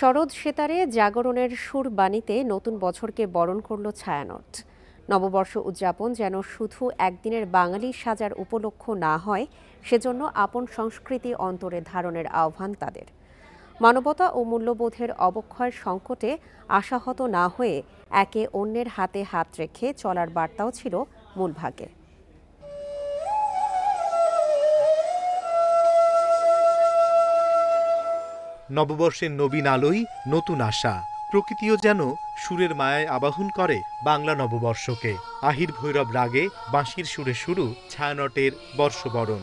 শরৎ সেতারে জাগরণের সুর বাণীতে নতুন বছরকে বরণ করল ছায়ানট নববর্ষ উদযাপন যেন শুধু একদিনের বাঙালি সাজার উপলক্ষ না হয় সেজন্য আপন সংস্কৃতি অন্তরে ধারণের আহ্বান তাদের মানবতা ও মূল্যবোধের অবক্ষয়ের সংকটে আশাহত না হয়ে একে অন্যের হাতে হাত রেখে চলার বার্তাও ছিল মূল ভাগে নববর্ষের নবীন আলোই নতুন আশা প্রকৃতিও যেন সুরের মায়ায় আবাহন করে বাংলা নববর্ষকে আহির ভৈরব রাগে বাঁশির সুরে শুরু ছায়ানটের বর্ষবরণ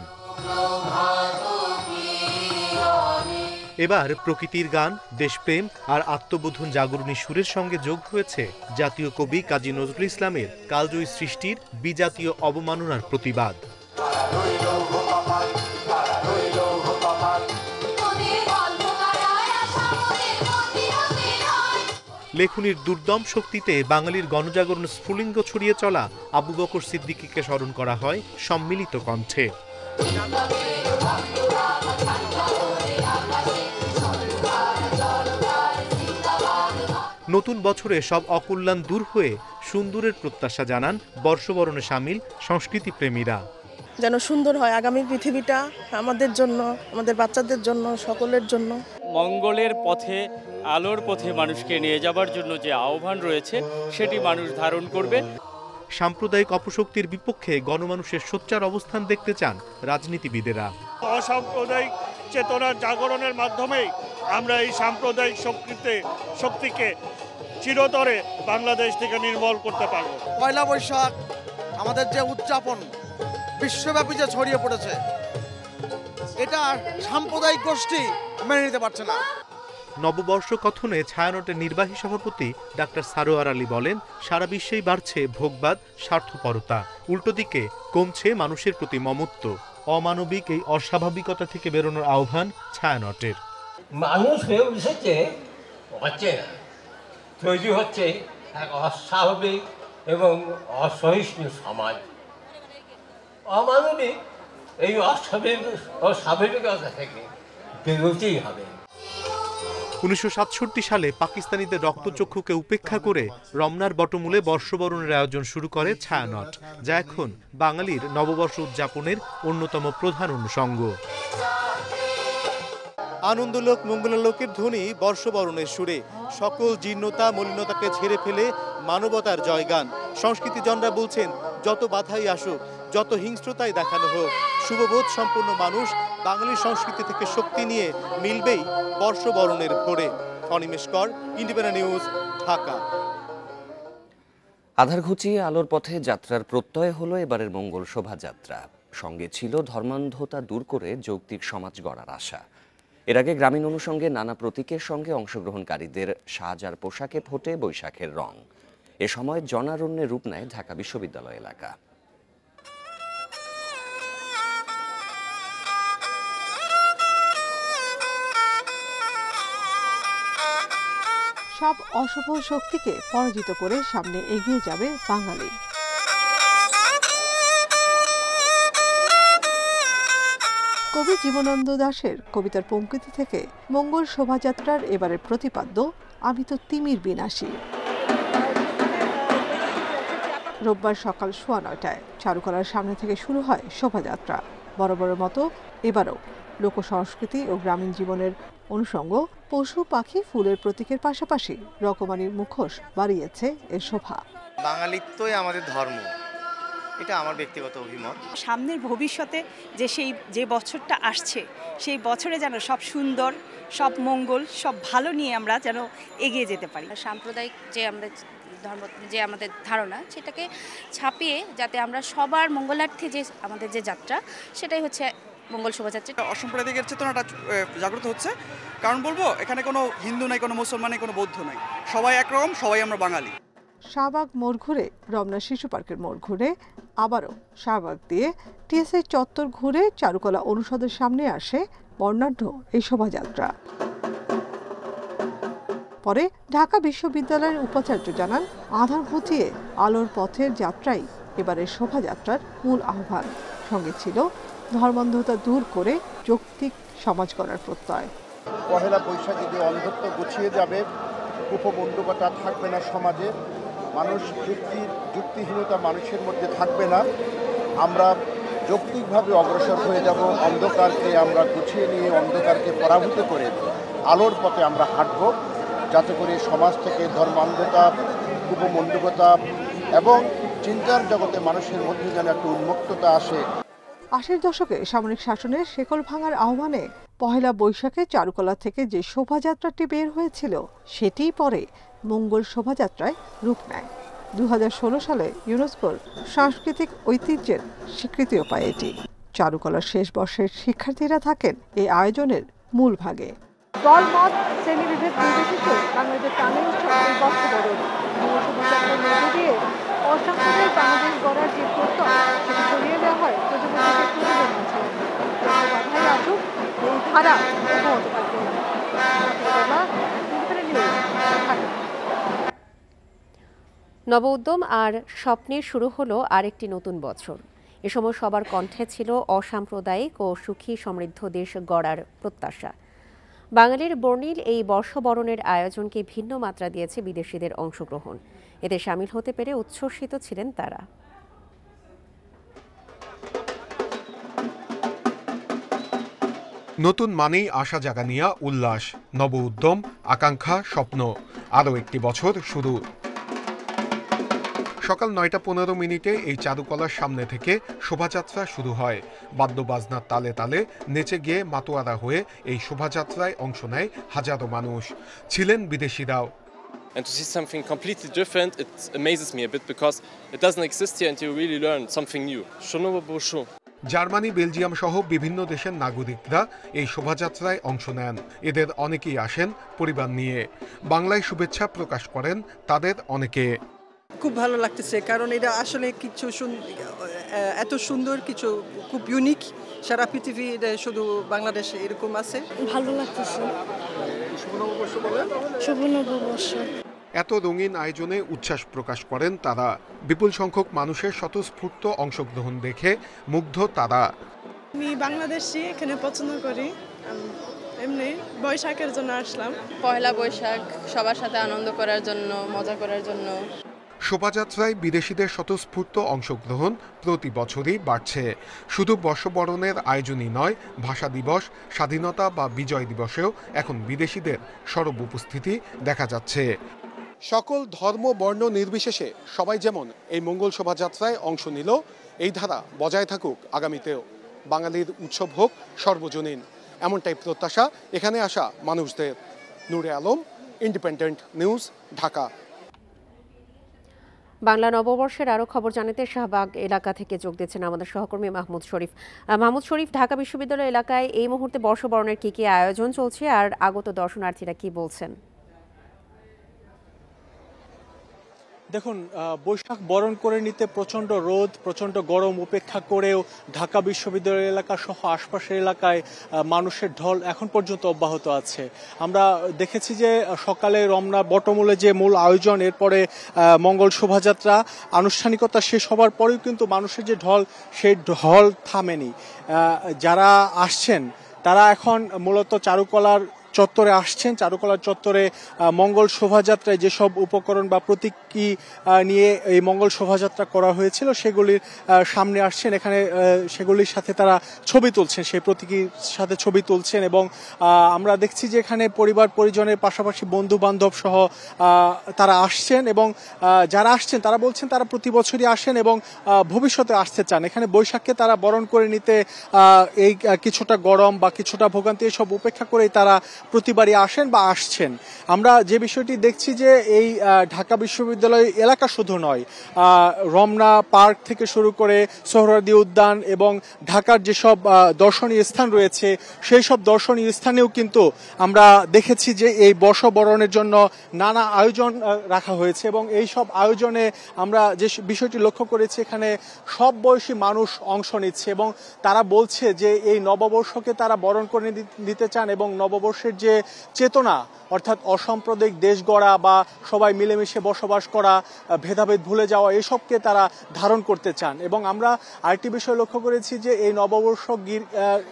এবার প্রকৃতির গান দেশপ্রেম আর আত্মবোধন জাগরণী সুরের সঙ্গে যোগ হয়েছে জাতীয় কবি কাজী নজরুল ইসলামের কালজয়ী সৃষ্টির বিজাতীয় অবমাননার প্রতিবাদ লেখুনির দুর্দম শক্তিতে বাঙালির গণজাগরণ স্ফুলিঙ্গ ছড়িয়ে চলা আবু বকর সিদ্দিকিকে স্মরণ করা হয় সম্মিলিত কণ্ঠে নতুন বছরে সব অকল্যাণ দূর হয়ে সুন্দরের প্রত্যাশা জানান বর্ষবরণে সামিল সংস্কৃতিপ্রেমীরা যেন সুন্দর হয় আগামী পৃথিবীটা আমাদের জন্য আমাদের বাচ্চাদের জন্য সকলের জন্য মঙ্গলের পথে আলোর পথে মানুষকে নিয়ে যাবার জন্য যে আহ্বান রয়েছে সেটি মানুষ ধারণ করবে সাম্প্রদায়িক অপশক্তির বিপক্ষে গণমানুষের সোচ্চার অবস্থান দেখতে চান রাজনীতিবিদেরা অসাম্প্রদায়িক চেতনার জাগরণের মাধ্যমে আমরা এই সাম্প্রদায়িক শক্তিতে শক্তিকে চিরতরে বাংলাদেশ থেকে নির্মল করতে পারব পয়লা বৈশাখ আমাদের যে উদযাপন বিশ্বব্যাপী যে ছড়িয়ে পড়েছে এটা সাম্প্রদায়িক গোষ্ঠী মেনে নিতে পারছে না নববর্ষ কথনে ছায়ানটের নির্বাহী সভাপতি ডাক্তার সারোয়ার আলী বলেন সারা বিশ্বেই বাড়ছে ভোগবাদ স্বার্থপরতা উল্টো দিকে কমছে মানুষের প্রতি মমত্ব অমানবিক এই অস্বাভাবিকতা থেকে বেরোনোর আহ্বান ছায়ানটের মানুষ হয়ে উঠেছে হচ্ছে না তৈরি হচ্ছে এক অস্বাভাবিক এবং অসহিষ্ণু সমাজ অমানবিক এই অস্বাভাবিক অস্বাভাবিকতা থেকে বেরোতেই হবে উনিশশো সালে পাকিস্তানিদের রক্তচক্ষুকে উপেক্ষা করে রমনার বটমূলে বর্ষবরণের আয়োজন শুরু করে ছায়ানট যা এখন বাঙালির নববর্ষ উদযাপনের অন্যতম প্রধান অনুষঙ্গ আনন্দলোক মঙ্গলালোকের ধ্বনি বর্ষবরণের সুরে সকল জীর্ণতা মলিনতাকে ছেড়ে ফেলে মানবতার জয়গান সংস্কৃতিজনরা বলছেন যত বাধাই আসুক যত হিংস্রতাই দেখানো হোক শুভবোধ সম্পন্ন মানুষ বাঙালি সংস্কৃতি থেকে শক্তি নিয়ে মিলবেই বর্ষবরণের ভোরে অনিমেষ কর ইন্ডিপেন্ডেন্ট নিউজ ঢাকা আধার ঘুচিয়ে আলোর পথে যাত্রার প্রত্যয় হলো এবারের মঙ্গল শোভাযাত্রা সঙ্গে ছিল ধর্মান্ধতা দূর করে যৌক্তিক সমাজ গড়ার আশা এর আগে গ্রামীণ অনুষঙ্গে নানা প্রতীকের সঙ্গে অংশগ্রহণকারীদের সাজার পোশাকে ফোটে বৈশাখের রং এ সময় জনারণ্যের রূপ নেয় ঢাকা বিশ্ববিদ্যালয় এলাকা সব অশুভ শক্তিকে পরাজিত করে সামনে এগিয়ে যাবে বাঙালি কবি জীবনানন্দ দাশের কবিতার পঙ্কিতি থেকে মঙ্গল শোভাযাত্রার এবারের প্রতিপাদ্য আমি তো তিমির বিনাশী রোববার সকাল সোয়া নয়টায় চারুকলার সামনে থেকে শুরু হয় শোভাযাত্রা বড় বড় মতো এবারও লোক সংস্কৃতি ও গ্রামীণ জীবনের অনুষঙ্গ পশু পাখি ফুলের প্রতীকের পাশাপাশি রকমানির মুখোশ বাড়িয়েছে এর শোভা বাঙালিত্বই আমাদের ধর্ম এটা আমার ব্যক্তিগত অভিমত সামনের ভবিষ্যতে যে সেই যে বছরটা আসছে সেই বছরে যেন সব সুন্দর সব মঙ্গল সব ভালো নিয়ে আমরা যেন এগিয়ে যেতে পারি সাম্প্রদায়িক যে আমরা ধর্ম যে আমাদের ধারণা সেটাকে ছাপিয়ে যাতে আমরা সবার মঙ্গলার্থে যে আমাদের যে যাত্রা সেটাই হচ্ছে মঙ্গল শোভাযাত্রা অসাম্প্রদায়িকের চেতনাটা জাগ্রত হচ্ছে কারণ বলবো এখানে কোনো হিন্দু নাই কোনো মুসলমান নাই কোনো বৌদ্ধ নাই সবাই একরকম সবাই আমরা বাঙালি শাহবাগ মোড় ঘুরে রমনা শিশু পার্কের মোড় ঘুরে আবারও শাহবাগ দিয়ে টিএসআই চত্বর ঘুরে চারুকলা অনুষদের সামনে আসে বর্ণাঢ্য এই শোভাযাত্রা পরে ঢাকা বিশ্ববিদ্যালয়ের উপাচার্য জানান আধার ঘুচিয়ে আলোর পথের যাত্রাই এবারের শোভাযাত্রার মূল আহ্বান সঙ্গে ছিল ধর্মান্ধতা দূর করে যৌক্তিক সমাজ করার প্রত্যয় পহেলা বৈশাখে যে অন্ধত্ব গুছিয়ে যাবে উপবন্ধকতা থাকবে না সমাজে মানুষ যুক্তির যুক্তিহীনতা মানুষের মধ্যে থাকবে না আমরা যৌক্তিকভাবে অগ্রসর হয়ে যাব অন্ধকারকে আমরা গুছিয়ে নিয়ে অন্ধকারকে পরাভূত করে আলোর পথে আমরা হাঁটব যাতে করে সমাজ থেকে ধর্মান্ধতা উপমন্ডকতা এবং চিন্তার জগতে মানুষের মধ্যে যেন একটা উন্মুক্ততা আসে আশির দশকে সামরিক শাসনের শেকল ভাঙার আহ্বানে পহেলা বৈশাখে চারুকলা থেকে যে শোভাযাত্রাটি বের হয়েছিল সেটি পরে মঙ্গল শোভাযাত্রায় রূপ নেয় দু সালে ইউনেস্কোর সাংস্কৃতিক ঐতিহ্যের স্বীকৃতিও পায় এটি চারুকলার শেষ বর্ষের শিক্ষার্থীরা থাকেন এই আয়োজনের মূল ভাগে বাংলাদেশ গড়ার যে 花本とかっていうのが例えば আর স্বপ্নে শুরু হলো আরেকটি নতুন বছর এ সময় সবার কণ্ঠে ছিল অসাম্প্রদায়িক ও সুখী সমৃদ্ধ দেশ গড়ার প্রত্যাশা বাঙালির বর্ণিল এই বর্ষবরণের আয়োজনকে ভিন্ন মাত্রা দিয়েছে বিদেশিদের অংশগ্রহণ এতে সামিল হতে পেরে উচ্ছ্বসিত ছিলেন তারা নতুন মানেই আশা জাগানিয়া উল্লাস নব উদ্যম আকাঙ্ক্ষা স্বপ্ন আরও একটি বছর শুরু সকাল নয়টা পনেরো মিনিটে এই চারুকলার সামনে থেকে শোভাযাত্রা শুরু হয় বাদ্যবাজনার তালে তালে নেচে গিয়ে মাতোয়ারা হয়ে এই শোভাযাত্রায় অংশ নেয় হাজারো মানুষ ছিলেন বিদেশিরাও and to see something completely different, it amazes me a bit because it doesn't exist here and you really learn something new. Germany Belgium সহ বিভিন্ন দেশের নাগরিকরা এই শোভাযাত্রায় অংশ নেন এদের অনেকেই আসেন পরিবার নিয়ে বাংলায় শুভেচ্ছা প্রকাশ করেন তাদের অনেকে খুব ভালো লাগতেছে কারণ এটা আসলে কিছু এত সুন্দর কিছু খুব ইউনিক সারা পৃথিবী শুধু বাংলাদেশে এরকম আছে ভালো লাগতেছে শুভ নববর্ষ এত রঙিন আয়োজনে উচ্ছ্বাস প্রকাশ করেন তারা বিপুল সংখ্যক মানুষের স্বতঃস্ফূর্ত অংশগ্রহণ দেখে মুগ্ধ তারা আমি বাংলাদেশি এখানে পছন্দ করি এমনি বৈশাখের জন্য আসলাম পয়লা বৈশাখ সবার সাথে আনন্দ করার জন্য মজা করার জন্য শোভাযাত্রায় বিদেশিদের স্বতঃস্ফূর্ত অংশগ্রহণ প্রতি বছরই বাড়ছে শুধু বর্ষবরণের আয়োজনই নয় ভাষা দিবস স্বাধীনতা বা বিজয় দিবসেও এখন বিদেশিদের সরব উপস্থিতি দেখা যাচ্ছে সকল ধর্ম বর্ণ নির্বিশেষে সবাই যেমন এই মঙ্গল শোভাযাত্রায় অংশ নিল এই ধারা বজায় থাকুক আগামীতেও বাঙালির উৎসব হোক সর্বজনীন এমনটাই প্রত্যাশা এখানে আসা মানুষদের নূরে আলম ইন্ডিপেন্ডেন্ট নিউজ ঢাকা বাংলা নববর্ষের আরও খবর জানাতে শাহবাগ এলাকা থেকে যোগ দিয়েছেন আমাদের সহকর্মী মাহমুদ শরীফ মাহমুদ শরীফ ঢাকা বিশ্ববিদ্যালয় এলাকায় এই মুহূর্তে বর্ষবরণের কী কী আয়োজন চলছে আর আগত দর্শনার্থীরা কি বলছেন দেখুন বৈশাখ বরণ করে নিতে প্রচণ্ড রোদ প্রচণ্ড গরম উপেক্ষা করেও ঢাকা বিশ্ববিদ্যালয় এলাকা সহ আশপাশের এলাকায় মানুষের ঢল এখন পর্যন্ত অব্যাহত আছে আমরা দেখেছি যে সকালে রমনা বটমূলে যে মূল আয়োজন এরপরে মঙ্গল শোভাযাত্রা আনুষ্ঠানিকতা শেষ হবার পরেও কিন্তু মানুষের যে ঢল সেই ঢল থামেনি যারা আসছেন তারা এখন মূলত চারুকলার চত্বরে আসছেন চারুকলার চত্বরে মঙ্গল শোভাযাত্রায় যেসব উপকরণ বা প্রতীকী নিয়ে এই মঙ্গল শোভাযাত্রা করা হয়েছিল সেগুলির সামনে আসছেন এখানে সেগুলির সাথে তারা ছবি তুলছেন সেই প্রতীকীর সাথে ছবি তুলছেন এবং আমরা দেখছি যে এখানে পরিবার পরিজনের পাশাপাশি বন্ধু বান্ধব সহ তারা আসছেন এবং যারা আসছেন তারা বলছেন তারা প্রতি বছরই আসেন এবং ভবিষ্যতে আসতে চান এখানে বৈশাখকে তারা বরণ করে নিতে এই কিছুটা গরম বা কিছুটা ভোগান্তি এসব উপেক্ষা করেই তারা প্রতিবারই আসেন বা আসছেন আমরা যে বিষয়টি দেখছি যে এই ঢাকা বিশ্ববিদ্যালয় এলাকা শুধু নয় রমনা পার্ক থেকে শুরু করে সোহরাদি উদ্যান এবং ঢাকার যেসব দর্শনীয় স্থান রয়েছে সেই সব দর্শনীয় স্থানেও কিন্তু আমরা দেখেছি যে এই বর্ষবরণের জন্য নানা আয়োজন রাখা হয়েছে এবং এই সব আয়োজনে আমরা যে বিষয়টি লক্ষ্য করেছি এখানে সব বয়সী মানুষ অংশ নিচ্ছে এবং তারা বলছে যে এই নববর্ষকে তারা বরণ করে নিতে চান এবং নববর্ষের মানুষের যে চেতনা অর্থাৎ অসাম্প্রদায়িক দেশ গড়া বা সবাই মিলেমিশে বসবাস করা ভেদাভেদ ভুলে যাওয়া এসবকে তারা ধারণ করতে চান এবং আমরা আরেকটি বিষয় লক্ষ্য করেছি যে এই নববর্ষ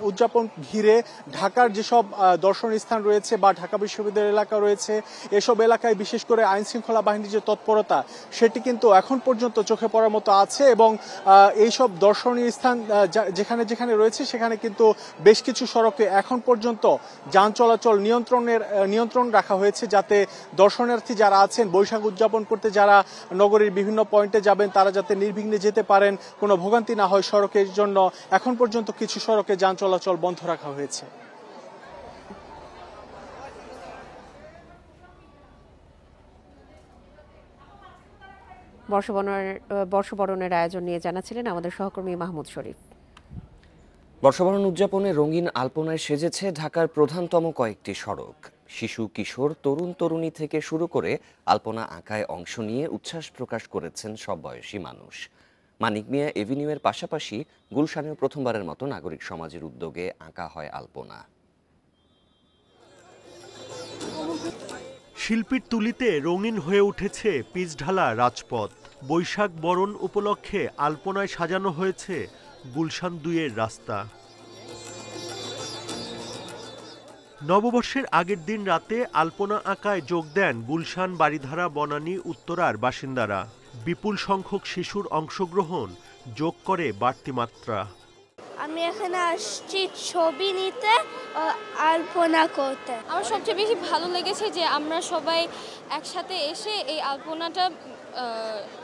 উদযাপন ঘিরে ঢাকার যেসব দর্শন স্থান রয়েছে বা ঢাকা বিশ্ববিদ্যালয় এলাকা রয়েছে এসব এলাকায় বিশেষ করে আইন শৃঙ্খলা বাহিনীর যে তৎপরতা সেটি কিন্তু এখন পর্যন্ত চোখে পড়ার মতো আছে এবং এইসব দর্শনীয় স্থান যেখানে যেখানে রয়েছে সেখানে কিন্তু বেশ কিছু সড়কে এখন পর্যন্ত যান চলাচল চলাচল নিয়ন্ত্রণের নিয়ন্ত্রণ রাখা হয়েছে যাতে দর্শনার্থী যারা আছেন বৈশাখ উদযাপন করতে যারা নগরীর বিভিন্ন পয়েন্টে যাবেন তারা যাতে নির্বিঘ্নে যেতে পারেন কোনো ভোগান্তি না হয় সড়কের জন্য এখন পর্যন্ত কিছু সড়কে যান চলাচল বন্ধ রাখা হয়েছে বর্ষবরণের বর্ষবরণের আয়োজন নিয়ে জানাছিলেন আমাদের সহকর্মী মাহমুদ শরীফ বর্ষবরণ উদযাপনে রঙিন আলপনায় সেজেছে ঢাকার প্রধানতম কয়েকটি সড়ক শিশু কিশোর তরুণ তরুণী থেকে শুরু করে আলপনা আঁকায় অংশ নিয়ে উচ্ছ্বাস প্রকাশ করেছেন সব বয়সী মানুষ মানিক মিয়া এভিনিউয়ের পাশাপাশি গুলশানেও প্রথমবারের মতো নাগরিক সমাজের উদ্যোগে আঁকা হয় আলপনা শিল্পীর তুলিতে রঙিন হয়ে উঠেছে পিচঢালা রাজপথ বৈশাখ বরণ উপলক্ষে আলপনায় সাজানো হয়েছে গুলশান দুইয়ের রাস্তা নববর্ষের আগের দিন রাতে আলপনা আঁকায় যোগ দেন গুলশান বাড়িধারা বনানী উত্তরার বাসিন্দারা বিপুল সংখ্যক শিশুর অংশগ্রহণ যোগ করে বাড়তি মাত্রা আমি এখানে আসছি ছবি নিতে আলপনা করতে আমার সবচেয়ে বেশি ভালো লেগেছে যে আমরা সবাই একসাথে এসে এই আলপনাটা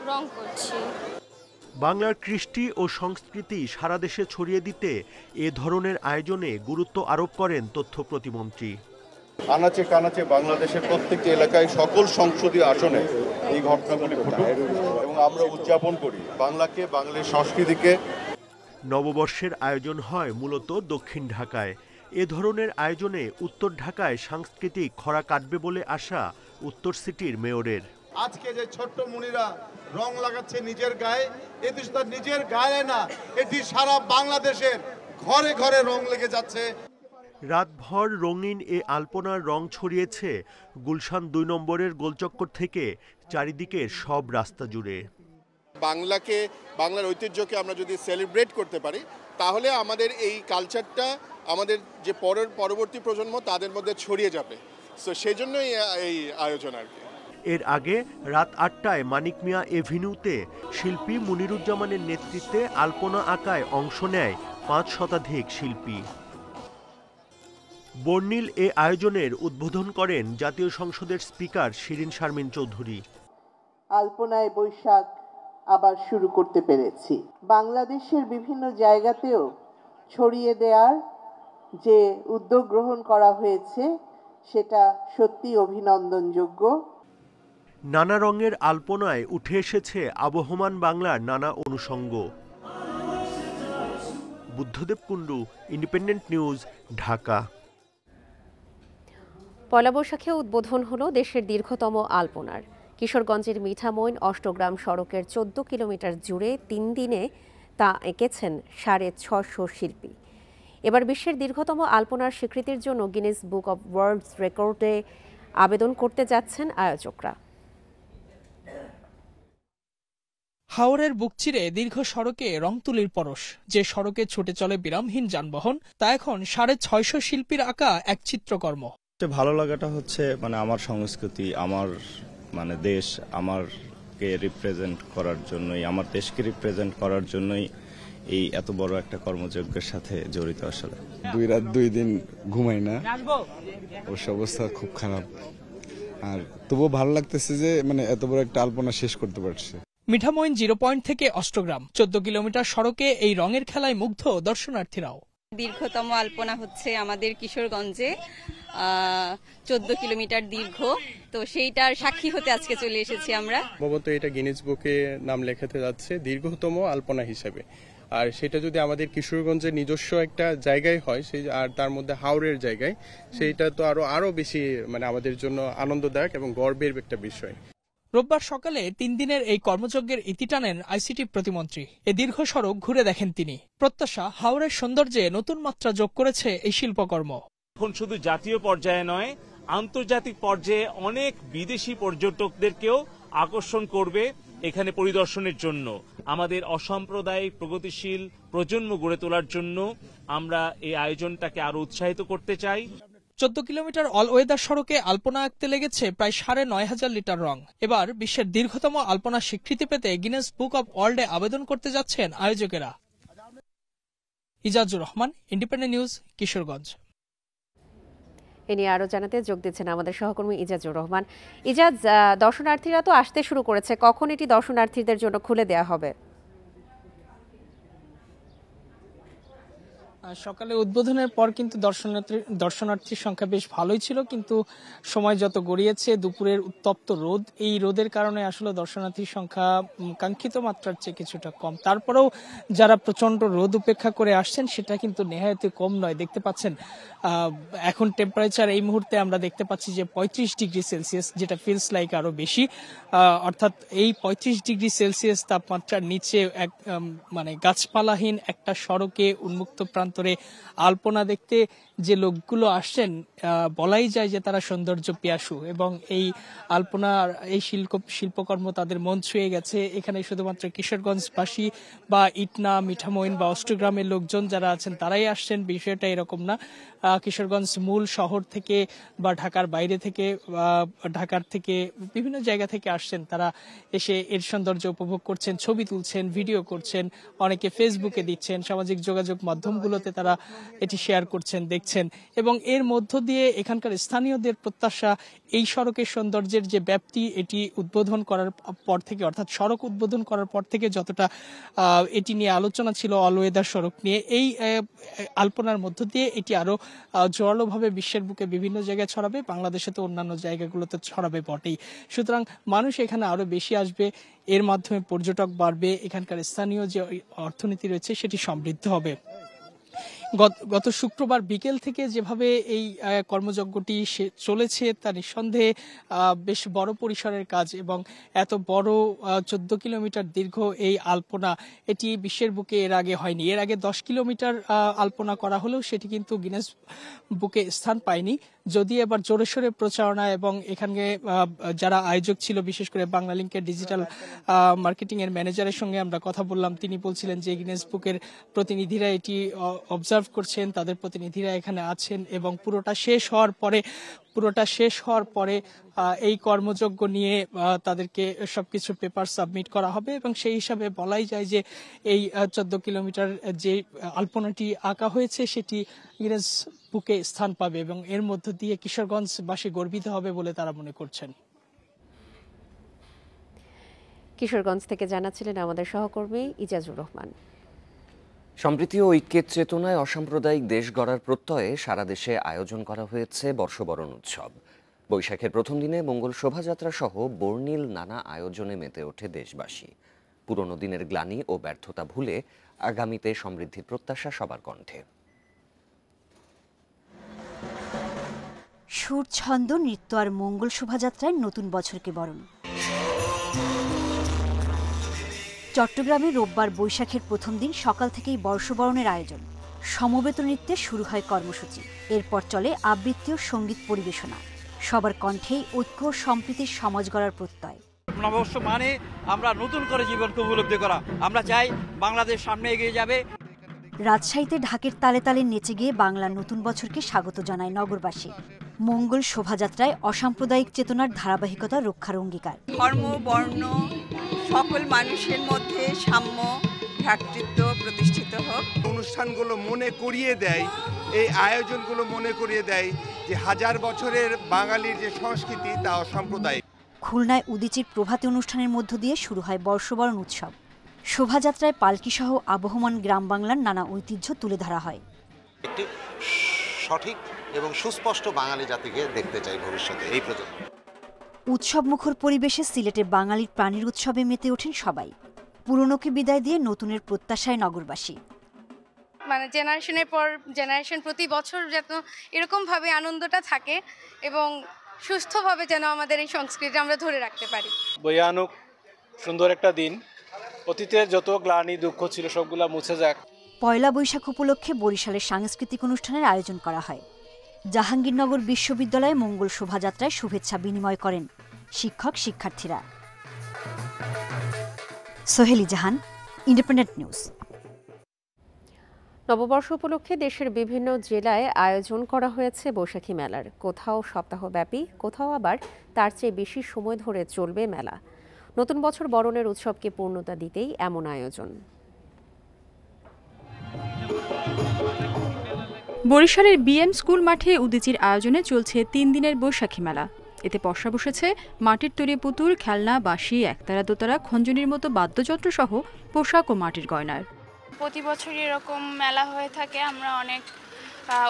রং করছি বাংলার কৃষ্টি ও সংস্কৃতি সারা দেশে ছড়িয়ে দিতে এ ধরনের আয়োজনে গুরুত্ব আরোপ করেন তথ্য প্রতিমন্ত্রী আনাচে কানাচে বাংলাদেশের প্রত্যেকটি এলাকায় সকল সংসদীয় আসনে এই ঘটনাগুলি ঘটে এবং আমরা উদযাপন করি বাংলাকে বাংলার সংস্কৃতিকে নববর্ষের আয়োজন হয় মূলত দক্ষিণ ঢাকায় এ ধরনের আয়োজনে উত্তর ঢাকায় সাংস্কৃতিক খরা কাটবে বলে আশা উত্তর সিটির মেয়রের আজকে যে ছোট্ট মুনিরা রং লাগাচ্ছে নিজের গায়ে এটি তার নিজের গায়ে না এটি সারা বাংলাদেশের ঘরে ঘরে রং লেগে যাচ্ছে রাতভর রঙিন এ আলপনার রং ছড়িয়েছে গুলশান দুই নম্বরের গোলচক্কর থেকে চারিদিকে সব রাস্তা জুড়ে বাংলাকে বাংলার ঐতিহ্যকে আমরা যদি সেলিব্রেট করতে পারি তাহলে আমাদের এই কালচারটা আমাদের যে পরের পরবর্তী প্রজন্ম তাদের মধ্যে ছড়িয়ে যাবে সো সেই জন্যই এই আয়োজন আর কি এর আগে রাত আটটায় মানিক মিয়া এভিনিউতে শিল্পী মুনিরুজ্জামানের নেতৃত্বে আলপনা আঁকায় অংশ নেয় পাঁচ শতাধিক শিল্পী বর্ণিল এ আয়োজনের উদ্বোধন করেন জাতীয় সংসদের স্পিকার শিরিন শারমিন চৌধুরী আলপনায় বৈশাখ আবার শুরু করতে পেরেছি বাংলাদেশের বিভিন্ন জায়গাতেও ছড়িয়ে দেওয়ার যে উদ্যোগ গ্রহণ করা হয়েছে সেটা সত্যি অভিনন্দনযোগ্য নানা রঙের আলপনায় উঠে এসেছে আবহমান বাংলার নানা অনুষঙ্গ বুদ্ধদেব কুণ্ডু ইন্ডিপেন্ডেন্ট নিউজ ঢাকা পয়লা বৈশাখে উদ্বোধন হলো দেশের দীর্ঘতম আলপনার কিশোরগঞ্জের মিঠামইন অষ্টগ্রাম সড়কের চোদ্দ কিলোমিটার জুড়ে তিন দিনে তা এঁকেছেন সাড়ে ছশো শিল্পী এবার বিশ্বের দীর্ঘতম আলপনার স্বীকৃতির জন্য গিনেস বুক অব ওয়ার্ল্ড রেকর্ডে আবেদন করতে যাচ্ছেন আয়োজকরা হাওড়ের বুক চিরে দীর্ঘ সড়কে রংতুলির পরশ যে সড়কে ছুটে চলে বিরামহীন যানবাহন তা এখন সাড়ে ছয়শ শিল্পীর আঁকা এক চিত্রকর্ম ভালো লাগাটা হচ্ছে মানে আমার সংস্কৃতি আমার মানে দেশ আমারকে রিপ্রেজেন্ট করার জন্যই আমার দেশকে রিপ্রেজেন্ট করার জন্যই এই এত বড় একটা কর্মযজ্ঞের সাথে জড়িত আসলে দুই রাত দুই দিন ঘুমাই না ওর অবস্থা খুব খারাপ আর তবুও ভালো লাগতেছে যে মানে এত বড় একটা আলপনা শেষ করতে পারছে মিঠামইন জিরো পয়েন্ট থেকে অষ্টগ্রাম চোদ্দ কিলোমিটার সড়কে এই রঙের খেলায় মুগ্ধ দর্শনার্থীরাও দীর্ঘতম আলপনা হচ্ছে আমাদের কিশোরগঞ্জে চোদ্দ কিলোমিটার দীর্ঘ তো সেইটার সাক্ষী হতে আজকে চলে এসেছি আমরা সম্ভবত এটা গিনেজ বুকে নাম লেখাতে যাচ্ছে দীর্ঘতম আলপনা হিসেবে আর সেটা যদি আমাদের কিশোরগঞ্জের নিজস্ব একটা জায়গায় হয় সেই আর তার মধ্যে হাওড়ের জায়গায় সেইটা তো আরো আরো বেশি মানে আমাদের জন্য আনন্দদায়ক এবং গর্বের একটা বিষয় রোববার সকালে তিন দিনের এই কর্মযজ্ঞের ইতি টানেন আইসিটি প্রতিমন্ত্রী এ দীর্ঘ সড়ক ঘুরে দেখেন তিনি প্রত্যাশা হাওড়ের সৌন্দর্যে নতুন মাত্রা যোগ করেছে এই শিল্পকর্ম এখন শুধু জাতীয় পর্যায়ে নয় আন্তর্জাতিক পর্যায়ে অনেক বিদেশি পর্যটকদেরকেও আকর্ষণ করবে এখানে পরিদর্শনের জন্য আমাদের অসাম্প্রদায়িক প্রগতিশীল প্রজন্ম গড়ে তোলার জন্য আমরা এই আয়োজনটাকে আরো উৎসাহিত করতে চাই চোদ্দ কিলোমিটার অলওয়েদার সড়কে আলপনা আঁকতে লেগেছে প্রায় সাড়ে নয় হাজার লিটার রং এবার বিশ্বের দীর্ঘতম আলপনা স্বীকৃতি পেতে গিনেস বুক অব ওয়ার্ল্ডে আবেদন করতে যাচ্ছেন আয়োজকেরা ইজাজুর রহমান ইন্ডিপেন্ডেন্ট নিউজ কিশোরগঞ্জ এ নিয়ে আরও জানাতে যোগ দিচ্ছেন আমাদের সহকর্মী ইজাজুর রহমান ইজাজ দর্শনার্থীরা তো আসতে শুরু করেছে কখন এটি দর্শনার্থীদের জন্য খুলে দেয়া হবে সকালে উদ্বোধনের পর কিন্তু দর্শনার্থী দর্শনার্থীর সংখ্যা বেশ ভালোই ছিল কিন্তু সময় যত গড়িয়েছে দুপুরের উত্তপ্ত রোদ এই রোদের কারণে আসলে দর্শনার্থীর সংখ্যা কাঙ্ক্ষিত মাত্রার চেয়ে কিছুটা কম তারপরেও যারা প্রচণ্ড রোদ উপেক্ষা করে আসছেন সেটা কিন্তু নেহায়তে কম নয় দেখতে পাচ্ছেন এখন টেম্পারেচার এই মুহূর্তে আমরা দেখতে পাচ্ছি যে পঁয়ত্রিশ ডিগ্রি সেলসিয়াস যেটা ফিলস লাইক আরও বেশি অর্থাৎ এই পঁয়ত্রিশ ডিগ্রি সেলসিয়াস তাপমাত্রার নিচে এক মানে গাছপালাহীন একটা সড়কে উন্মুক্ত প্রান্ত ভেতরে আলপনা দেখতে যে লোকগুলো আসছেন বলাই যায় যে তারা সৌন্দর্য পিয়াসু এবং এই আলপনার এই শিল্প শিল্পকর্ম তাদের মন ছুঁয়ে গেছে এখানে শুধুমাত্র কিশোরগঞ্জবাসী বা ইটনা মিঠামইন বা অষ্টগ্রামের লোকজন যারা আছেন তারাই আসছেন বিষয়টা এরকম না কিশোরগঞ্জ মূল শহর থেকে বা ঢাকার বাইরে থেকে ঢাকার থেকে বিভিন্ন জায়গা থেকে আসছেন তারা এসে এর সৌন্দর্য উপভোগ করছেন ছবি তুলছেন ভিডিও করছেন অনেকে ফেসবুকে দিচ্ছেন সামাজিক যোগাযোগ মাধ্যমগুলোতে তারা এটি শেয়ার করছেন দেখছেন যাচ্ছেন এবং এর মধ্য দিয়ে এখানকার স্থানীয়দের প্রত্যাশা এই সড়কের সৌন্দর্যের যে ব্যাপ্তি এটি উদ্বোধন করার পর থেকে অর্থাৎ সড়ক উদ্বোধন করার পর থেকে যতটা এটি নিয়ে আলোচনা ছিল অলওয়েদার সড়ক নিয়ে এই আলপনার মধ্য দিয়ে এটি আরও জোরালোভাবে বিশ্বের বুকে বিভিন্ন জায়গায় ছড়াবে বাংলাদেশে তো অন্যান্য জায়গাগুলোতে ছড়াবে বটেই সুতরাং মানুষ এখানে আরও বেশি আসবে এর মাধ্যমে পর্যটক বাড়বে এখানকার স্থানীয় যে অর্থনীতি রয়েছে সেটি সমৃদ্ধ হবে গত শুক্রবার বিকেল থেকে যেভাবে এই কর্মযজ্ঞটি চলেছে তা নিঃসন্দেহে বেশ বড় পরিসরের কাজ এবং এত বড় চোদ্দ কিলোমিটার দীর্ঘ এই আলপনা এটি বিশ্বের বুকে এর আগে হয়নি এর আগে দশ কিলোমিটার আলপনা করা হলেও সেটি কিন্তু গিনেস বুকে স্থান পায়নি যদি এবার সোরে প্রচারণা এবং এখানে যারা আয়োজক ছিল বিশেষ করে লিঙ্কের ডিজিটাল মার্কেটিং এর ম্যানেজারের সঙ্গে আমরা কথা বললাম তিনি বলছিলেন যে গিনেস বুকের প্রতিনিধিরা এটি অবজার্ভ করছেন তাদের প্রতিনিধিরা এখানে আছেন এবং পুরোটা শেষ হওয়ার পরে পুরোটা শেষ হওয়ার পরে এই কর্মযজ্ঞ নিয়ে তাদেরকে সবকিছু পেপার সাবমিট করা হবে এবং সেই হিসাবে বলাই যায় যে এই চোদ্দ কিলোমিটার যে আলপনাটি আঁকা হয়েছে সেটি ইংরেজ বুকে স্থান পাবে এবং এর মধ্য দিয়ে কিশোরগঞ্জবাসী গর্বিত হবে বলে তারা মনে করছেন কিশোরগঞ্জ থেকে জানাচ্ছিলেন আমাদের সহকর্মী ইজাজুর রহমান সম্প্রীতি ও ঐক্যের চেতনায় অসাম্প্রদায়িক দেশ গড়ার প্রত্যয়ে সারা দেশে আয়োজন করা হয়েছে বর্ষবরণ উৎসব বৈশাখের প্রথম দিনে মঙ্গল শোভাযাত্রা সহ বর্ণিল নানা আয়োজনে মেতে ওঠে দেশবাসী পুরনো দিনের গ্লানি ও ব্যর্থতা ভুলে আগামীতে সমৃদ্ধির প্রত্যাশা সবার কণ্ঠে সুর ছন্দ নৃত্য আর মঙ্গল শোভাযাত্রায় নতুন বছরকে বরণ চট্টগ্রামে রোববার বৈশাখের প্রথম দিন সকাল থেকেই বর্ষবরণের আয়োজন সমবেত নৃত্যে শুরু হয় কর্মসূচি এরপর চলে আবৃত্তীয় সঙ্গীত পরিবেশনা সবার কণ্ঠেই ঐক্য সম্প্রীতির সমাজ গড়ার প্রত্যয় নববর্ষ মানে আমরা নতুন করে জীবনকে উপলব্ধি করা আমরা চাই বাংলাদেশ সামনে এগিয়ে যাবে রাজশাহীতে ঢাকের তালে তালে নেচে গিয়ে বাংলা নতুন বছরকে স্বাগত জানায় নগরবাসী মঙ্গল শোভাযাত্রায় অসাম্প্রদায়িক চেতনার ধারাবাহিকতা রক্ষার অঙ্গীকার ধর্ম বর্ণ সকল মানুষের মধ্যে সাম্য ভ্রাতৃত্ব প্রতিষ্ঠিত হোক অনুষ্ঠানগুলো মনে করিয়ে দেয় এই আয়োজনগুলো মনে করিয়ে দেয় যে হাজার বছরের বাঙালির যে সংস্কৃতি তা অসাম্প্রদায়িক খুলনায় উদিচির প্রভাতী অনুষ্ঠানের মধ্য দিয়ে শুরু হয় বর্ষবরণ উৎসব শোভাযাত্রায় পালকিসহ আবহমান গ্রাম বাংলার নানা ঐতিহ্য তুলে ধরা হয় একটি সঠিক এবং সুস্পষ্ট বাঙালি জাতিকে দেখতে চাই ভবিষ্যতে এই প্রজন্ম উৎসব মুখর পরিবেশে সিলেটে বাঙালির প্রাণীর উৎসবে মেতে ওঠেন সবাই পুরনোকে বিদায় দিয়ে নতুনের প্রত্যাশায় নগরবাসী মানে জেনারেশনের পর জেনারেশন প্রতি বছর যেন এরকমভাবে আনন্দটা থাকে এবং সুস্থভাবে যেন আমাদের এই সংস্কৃতি আমরা ধরে রাখতে পারি বৈয়ানুক সুন্দর একটা দিন অতীতের যত গ্লানি দুঃখ ছিল সবগুলা মুছে যাক পয়লা বৈশাখ উপলক্ষে বরিশালের সাংস্কৃতিক অনুষ্ঠানের আয়োজন করা হয় জাহাঙ্গীরনগর বিশ্ববিদ্যালয়ে মঙ্গল শোভাযাত্রায় শুভেচ্ছা বিনিময় করেন শিক্ষক শিক্ষার্থীরা সোহেলি জাহান ইন্ডিপেন্ডেন্ট নিউজ নববর্ষ উপলক্ষে দেশের বিভিন্ন জেলায় আয়োজন করা হয়েছে বৈশাখী মেলার কোথাও সপ্তাহব্যাপী কোথাও আবার তার চেয়ে বেশি সময় ধরে চলবে মেলা নতুন বছর বরণের উৎসবকে পূর্ণতা দিতেই এমন আয়োজন বরিশালের বিএম স্কুল মাঠে উদীচির আয়োজনে চলছে তিন দিনের বৈশাখী মেলা এতে বর্ষা বসেছে মাটির তৈরি পুতুল খেলনা বাঁশি একতারা দোতারা খঞ্জনির মতো বাদ্যযন্ত্র সহ পোশাক ও মাটির গয়নার প্রতি বছর এরকম মেলা হয়ে থাকে আমরা অনেক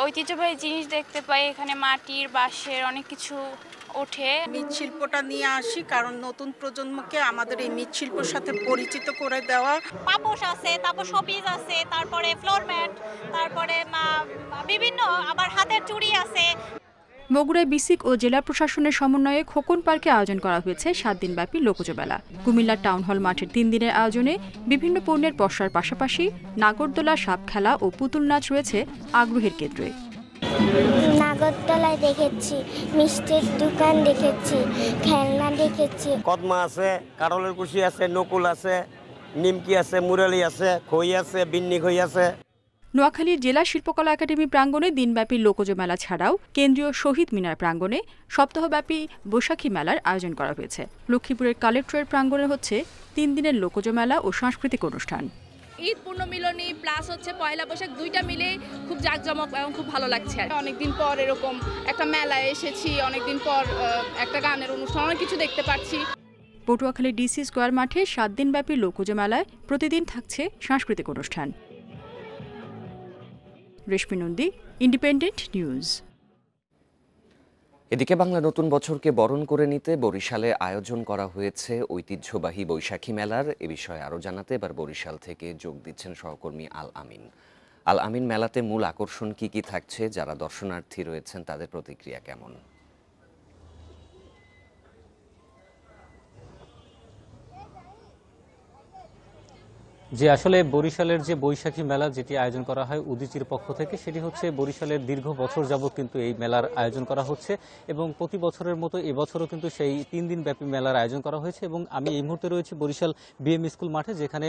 ঐতিহ্যবাহী জিনিস দেখতে পাই এখানে মাটির বাঁশের অনেক কিছু ওঠে মৃৎশিল্পটা নিয়ে আসি কারণ নতুন প্রজন্মকে আমাদের এই মৃৎশিল্পর সাথে পরিচিত করে দেওয়া পাপোশ আছে তারপর শপিস আছে তারপরে ফ্লোরম্যাট তারপরে বিভিন্ন আবার হাতের চুড়ি আছে বগুড়ায় বিসিক ও জেলা প্রশাসনের সমন্বয়ে খোকন পার্কে আয়োজন করা হয়েছে সাত দিনব্যাপী লোকজবেলা কুমিল্লা টাউন হল মাঠের তিন দিনের আয়োজনে বিভিন্ন পণ্যের বর্ষার পাশাপাশি নাগরদোলা সাপ খেলা ও পুতুল নাচ রয়েছে আগ্রহের কেন্দ্রে নাগরতলায় দেখেছি মিষ্টির দোকান দেখেছি খেলনা দেখেছি কদমা আছে কারলের কুশি আছে নকুল আছে নিমকি আছে মুরালি আছে খই আছে বিন্নি খই আছে নোয়াখালীর জেলা শিল্পকলা একাডেমি প্রাঙ্গণে দিনব্যাপী লোকজ মেলা ছাড়াও কেন্দ্রীয় শহীদ মিনার প্রাঙ্গণে সপ্তাহব্যাপী বৈশাখী মেলার আয়োজন করা হয়েছে লক্ষ্মীপুরের কালেক্টরের প্রাঙ্গণে হচ্ছে তিন দিনের লোকজ মেলা ও সাংস্কৃতিক অনুষ্ঠান ঈদ পূর্ণমিলনী প্লাস হচ্ছে পয়লা বৈশাখ দুইটা মিলে খুব জাঁকজমক এবং খুব ভালো লাগছে অনেকদিন পর এরকম একটা মেলায় এসেছি অনেকদিন পর একটা গানের অনুষ্ঠান অনেক কিছু দেখতে পাচ্ছি পটুয়াখালী ডিসি স্কোয়ার মাঠে সাত দিনব্যাপী লোকজ মেলায় প্রতিদিন থাকছে সাংস্কৃতিক অনুষ্ঠান রেশমি নন্দী ইন্ডিপেন্ডেন্ট নিউজ এদিকে বাংলা নতুন বছরকে বরণ করে নিতে বরিশালে আয়োজন করা হয়েছে ঐতিহ্যবাহী বৈশাখী মেলার এ বিষয়ে আরও জানাতে এবার বরিশাল থেকে যোগ দিচ্ছেন সহকর্মী আল আমিন আল আমিন মেলাতে মূল আকর্ষণ কি কি থাকছে যারা দর্শনার্থী রয়েছেন তাদের প্রতিক্রিয়া কেমন যে আসলে বরিশালের যে বৈশাখী মেলা যেটি আয়োজন করা হয় উদিচির পক্ষ থেকে সেটি হচ্ছে বরিশালের দীর্ঘ বছর যাবত কিন্তু এই মেলার আয়োজন করা হচ্ছে এবং প্রতি বছরের মতো এবছরও কিন্তু সেই তিন দিন ব্যাপী মেলার আয়োজন করা হয়েছে এবং আমি এই মুহূর্তে রয়েছে বরিশাল বিএম স্কুল মাঠে যেখানে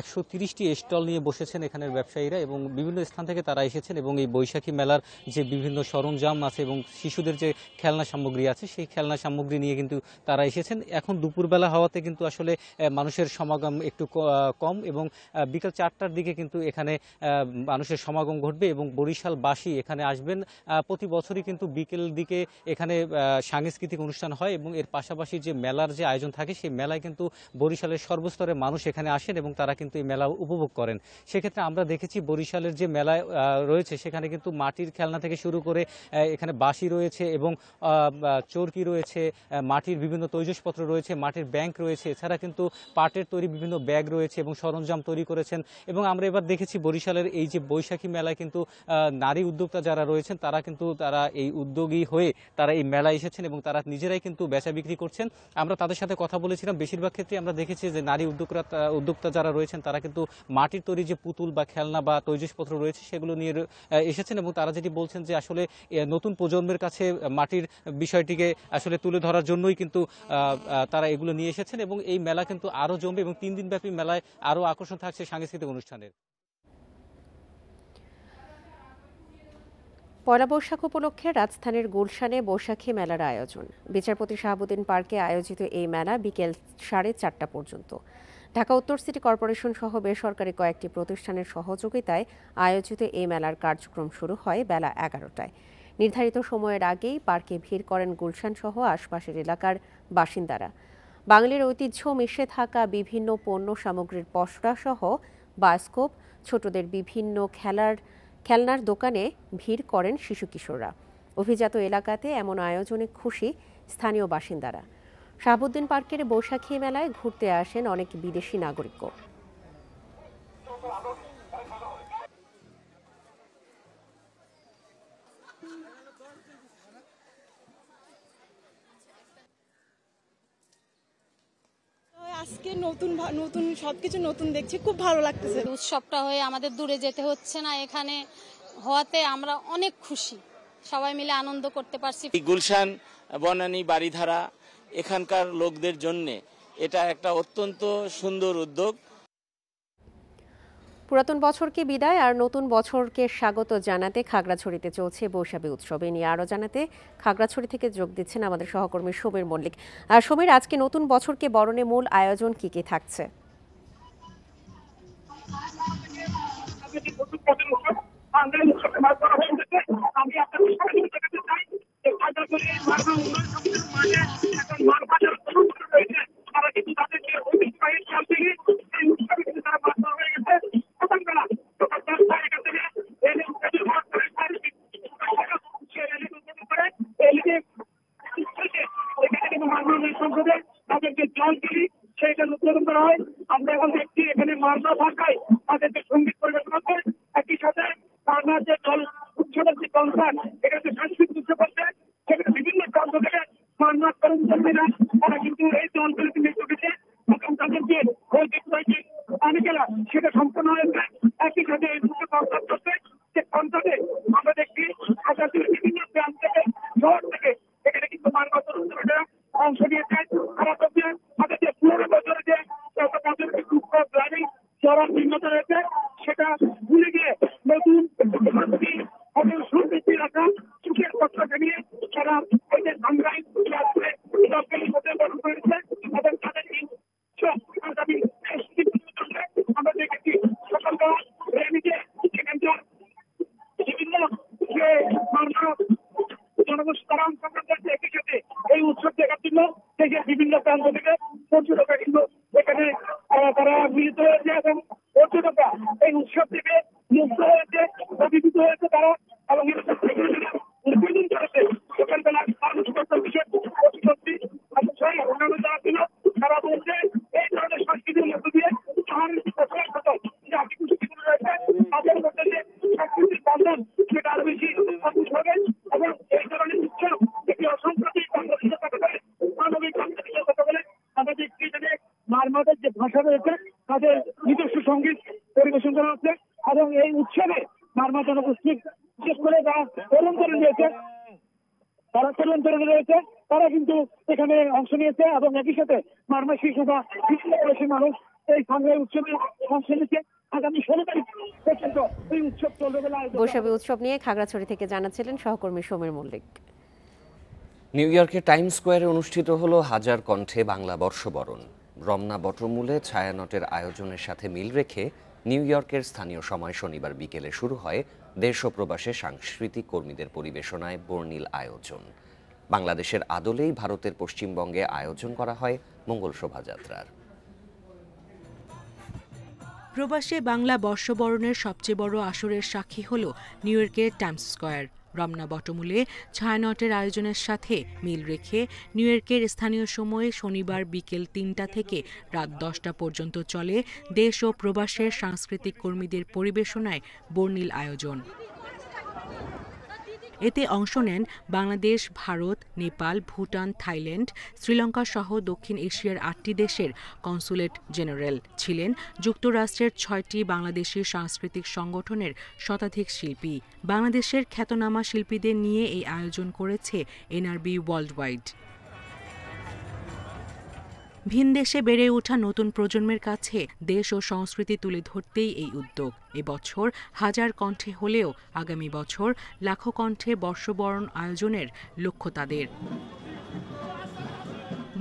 একশো তিরিশটি স্টল নিয়ে বসেছেন এখানের ব্যবসায়ীরা এবং বিভিন্ন স্থান থেকে তারা এসেছেন এবং এই বৈশাখী মেলার যে বিভিন্ন সরঞ্জাম আছে এবং শিশুদের যে খেলনা সামগ্রী আছে সেই খেলনা সামগ্রী নিয়ে কিন্তু তারা এসেছেন এখন দুপুরবেলা হওয়াতে কিন্তু আসলে মানুষের সমাগম একটু কম এবং বিকেল চারটার দিকে কিন্তু এখানে মানুষের সমাগম ঘটবে এবং বরিশালবাসী এখানে আসবেন প্রতি বছরই কিন্তু বিকেল দিকে এখানে সাংস্কৃতিক অনুষ্ঠান হয় এবং এর পাশাপাশি যে মেলার যে আয়োজন থাকে সেই মেলায় কিন্তু বরিশালের সর্বস্তরের মানুষ এখানে আসেন এবং তারা কিন্তু এই মেলা উপভোগ করেন সেক্ষেত্রে আমরা দেখেছি বরিশালের যে মেলায় রয়েছে সেখানে কিন্তু মাটির খেলনা থেকে শুরু করে এখানে বাঁশি রয়েছে এবং চরকি রয়েছে মাটির বিভিন্ন তৈজসপত্র রয়েছে মাটির ব্যাংক রয়েছে এছাড়া কিন্তু পাটের তৈরি বিভিন্ন ব্যাগ রয়েছে এবং সরঞ্জাম সরঞ্জাম তৈরি করেছেন এবং আমরা এবার দেখেছি বরিশালের এই যে বৈশাখী মেলায় কিন্তু নারী উদ্যোক্তা যারা রয়েছেন তারা কিন্তু তারা এই উদ্যোগী হয়ে তারা এই মেলায় এসেছেন এবং তারা নিজেরাই কিন্তু বেচা বিক্রি করছেন আমরা তাদের সাথে কথা বলেছিলাম বেশিরভাগ ক্ষেত্রে আমরা দেখেছি যে নারী উদ্যোক্তা উদ্যোক্তা যারা রয়েছেন তারা কিন্তু মাটির তৈরি যে পুতুল বা খেলনা বা তৈজসপত্র রয়েছে সেগুলো নিয়ে এসেছেন এবং তারা যেটি বলছেন যে আসলে নতুন প্রজন্মের কাছে মাটির বিষয়টিকে আসলে তুলে ধরার জন্যই কিন্তু তারা এগুলো নিয়ে এসেছেন এবং এই মেলা কিন্তু আরও জমবে এবং তিন দিনব্যাপী মেলায় আরও আকর্ষণ থাকছে সাংস্কৃতিক অনুষ্ঠানের পয়লা বৈশাখ উপলক্ষে রাজধানীর গুলশানে বৈশাখী মেলার আয়োজন বিচারপতি শাহাবুদ্দিন পার্কে আয়োজিত এই মেলা বিকেল সাড়ে চারটা পর্যন্ত ঢাকা উত্তর সিটি কর্পোরেশন সহ বেসরকারি কয়েকটি প্রতিষ্ঠানের সহযোগিতায় আয়োজিত এই মেলার কার্যক্রম শুরু হয় বেলা এগারোটায় নির্ধারিত সময়ের আগেই পার্কে ভিড় করেন গুলশান সহ আশপাশের এলাকার বাসিন্দারা বাঙালির ঐতিহ্য মিশে থাকা বিভিন্ন পণ্য সামগ্রীর পসরা সহ বায়োস্কোপ ছোটদের বিভিন্ন খেলার খেলনার দোকানে ভিড় করেন শিশু কিশোররা অভিজাত এলাকাতে এমন আয়োজনে খুশি স্থানীয় বাসিন্দারা শাহাবুদ্দিন পার্কের বৈশাখী মেলায় ঘুরতে আসেন অনেক বিদেশি নাগরিকও নতুন নতুন সব কিছু নতুন দেখছি খুব ভালো লাগতেছে উৎসবটা হয়ে আমাদের দূরে যেতে হচ্ছে না এখানে হওয়াতে আমরা অনেক খুশি সবাই মিলে আনন্দ করতে পারছি গুলশান বনানী বাড়িধারা এখানকার লোকদের জন্যে এটা একটা অত্যন্ত সুন্দর উদ্যোগ পুরাতন বছরকে বিদায় আর নতুন বছরকে স্বাগত জানাতে খাগড়াছড়িতে চলছে বৈশাখী উৎসবে নিয়ে আরও জানাতে খাগড়াছড়ি থেকে যোগ দিচ্ছেন আমাদের সহকর্মী সমীর মল্লিক আর সমীর আজকে নতুন বছরকে বরণে মূল আয়োজন কি কি থাকছে আমি উৎসব নিয়ে খাগড়াছড়ি থেকে জানাচ্ছিলেন সহকর্মী সমীর মল্লিক নিউ ইয়র্কের টাইম স্কোয়ারে অনুষ্ঠিত হল হাজার কণ্ঠে বাংলা বর্ষবরণ রমনা বটমূলে ছায়ানটের আয়োজনের সাথে মিল রেখে নিউ ইয়র্কের স্থানীয় সময় শনিবার বিকেলে শুরু হয় দেশ প্রবাসে সাংস্কৃতিক কর্মীদের পরিবেশনায় বর্ণিল আয়োজন বাংলাদেশের আদলেই ভারতের পশ্চিমবঙ্গে আয়োজন করা হয় মঙ্গল শোভাযাত্রার প্রবাসে বাংলা বর্ষবরণের সবচেয়ে বড় আসরের সাক্ষী হল নিউ ইয়র্কের টাইমস স্কোয়ার রমনা বটমূলে ছায়ানটের আয়োজনের সাথে মিল রেখে নিউ ইয়র্কের স্থানীয় সময়ে শনিবার বিকেল তিনটা থেকে রাত দশটা পর্যন্ত চলে দেশ ও প্রবাসের সাংস্কৃতিক কর্মীদের পরিবেশনায় বর্ণিল আয়োজন এতে অংশ নেন বাংলাদেশ ভারত নেপাল ভুটান থাইল্যান্ড শ্রীলঙ্কা সহ দক্ষিণ এশিয়ার আটটি দেশের কনসুলেট জেনারেল ছিলেন যুক্তরাষ্ট্রের ছয়টি বাংলাদেশি সাংস্কৃতিক সংগঠনের শতাধিক শিল্পী বাংলাদেশের খ্যাতনামা শিল্পীদের নিয়ে এই আয়োজন করেছে এনআরবি ওয়ার্ল্ড ওয়াইড ভিনদেশে বেড়ে ওঠা নতুন প্রজন্মের কাছে দেশ ও সংস্কৃতি তুলে ধরতেই এই উদ্যোগ এবছর হাজার কণ্ঠে হলেও আগামী বছর লাখো কণ্ঠে বর্ষবরণ আয়োজনের লক্ষ্য তাদের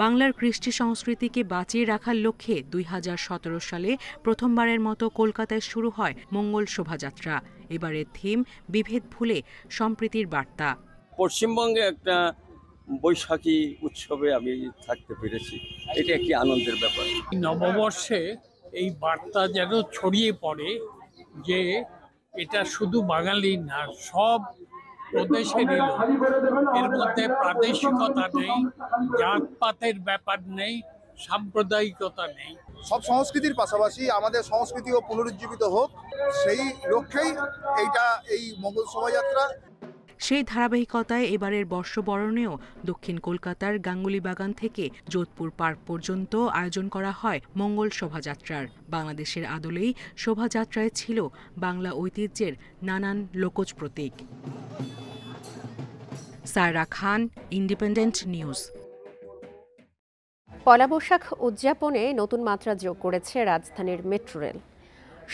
বাংলার কৃষ্টি সংস্কৃতিকে বাঁচিয়ে রাখার লক্ষ্যে দুই সালে প্রথমবারের মতো কলকাতায় শুরু হয় মঙ্গল শোভাযাত্রা এবারের থিম বিভেদ ভুলে সম্প্রীতির বার্তা পশ্চিমবঙ্গে একটা বৈশাখী উৎসবে আমি থাকতে পেরেছি এটা একটি আনন্দের ব্যাপার নববর্ষে এই বার্তা যেন ছড়িয়ে পড়ে যে এটা শুধু বাঙালি না সব প্রদেশের এর মধ্যে প্রাদেশিকতা নেই জাতপাতের ব্যাপার নেই সাম্প্রদায়িকতা নেই সব সংস্কৃতির পাশাপাশি আমাদের সংস্কৃতিও পুনরুজ্জীবিত হোক সেই লক্ষ্যেই এইটা এই মঙ্গল শোভাযাত্রা সেই ধারাবাহিকতায় এবারের বর্ষবরণেও দক্ষিণ কলকাতার গাঙ্গুলি বাগান থেকে যোধপুর পার্ক পর্যন্ত আয়োজন করা হয় মঙ্গল শোভাযাত্রার বাংলাদেশের আদলেই শোভাযাত্রায় ছিল বাংলা ঐতিহ্যের নানান লোকজ প্রতীক সায়রা খান ইন্ডিপেন্ডেন্ট নিউজ পয়লা বৈশাখ উদযাপনে নতুন মাত্রা যোগ করেছে রাজধানীর মেট্রো রেল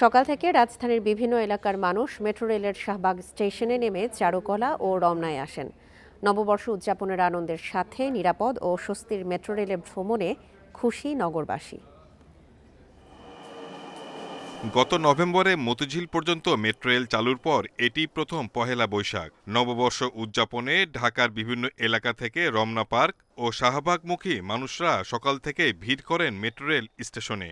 সকাল থেকে রাজধানীর বিভিন্ন এলাকার মানুষ মেট্রো রেলের শাহবাগ স্টেশনে নেমে চারুকলা ও রমনায় আসেন নববর্ষ উদযাপনের আনন্দের সাথে নিরাপদ ও স্বস্তির মেট্রো রেলে ভ্রমণে খুশি নগরবাসী গত নভেম্বরে মতিঝিল পর্যন্ত মেট্রো রেল চালুর পর এটি প্রথম পহেলা বৈশাখ নববর্ষ উদযাপনে ঢাকার বিভিন্ন এলাকা থেকে রমনা পার্ক ও শাহবাগমুখী মানুষরা সকাল থেকে ভিড় করেন মেট্রো রেল স্টেশনে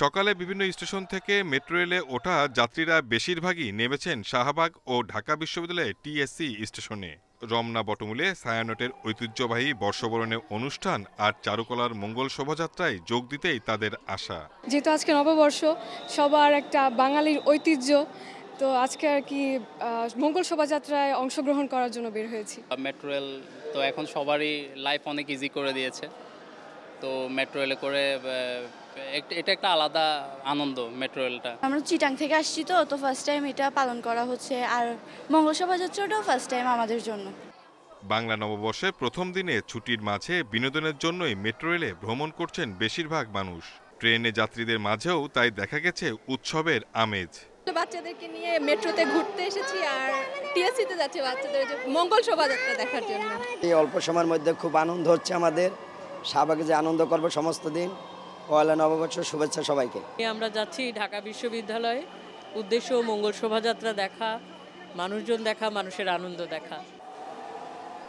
সকালে বিভিন্ন স্টেশন থেকে মেট্রো রেলে ওঠা যাত্রীরা বেশিরভাগই নেমেছেন শাহবাগ ও ঢাকা বিশ্ববিদ্যালয়ের টিএসসি স্টেশনে রমনা বটমূলে সায়ানটের ঐতিহ্যবাহী বর্ষবরণের অনুষ্ঠান আর চারুকলার মঙ্গল শোভাযাত্রায় যোগ দিতেই তাদের আশা যেহেতু আজকে নববর্ষ সবার একটা বাঙালির ঐতিহ্য তো আজকে আর কি মঙ্গল শোভাযাত্রায় অংশগ্রহণ করার জন্য বের হয়েছি মেট্রো রেল তো এখন সবারই লাইফ অনেক ইজি করে দিয়েছে তো মেট্রো রেলে করে এটা একটা আলাদা আনন্দ মেট্রো রেলটা আমরা চিটাং থেকে আসছি তো তো ফার্স্ট টাইম এটা পালন করা হচ্ছে আর মঙ্গল শোভাযাত্রাটাও ফার্স্ট টাইম আমাদের জন্য বাংলা নববর্ষের প্রথম দিনে ছুটির মাঝে বিনোদনের জন্যই মেট্রো রেলে ভ্রমণ করছেন বেশিরভাগ মানুষ ট্রেনে যাত্রীদের মাঝেও তাই দেখা গেছে উৎসবের আমেজ বাচ্চাদেরকে নিয়ে মেট্রোতে ঘুরতে এসেছি আর টিএসসিতে যাচ্ছে বাচ্চাদের মঙ্গল শোভাযাত্রা দেখার জন্য এই অল্প সময়ের মধ্যে খুব আনন্দ হচ্ছে আমাদের শাহবাগে যে আনন্দ করবো সমস্ত দিন পয়লা নববর্ষের শুভেচ্ছা সবাইকে আমরা যাচ্ছি ঢাকা বিশ্ববিদ্যালয়ে উদ্দেশ্য মঙ্গল শোভাযাত্রা দেখা মানুষজন দেখা মানুষের আনন্দ দেখা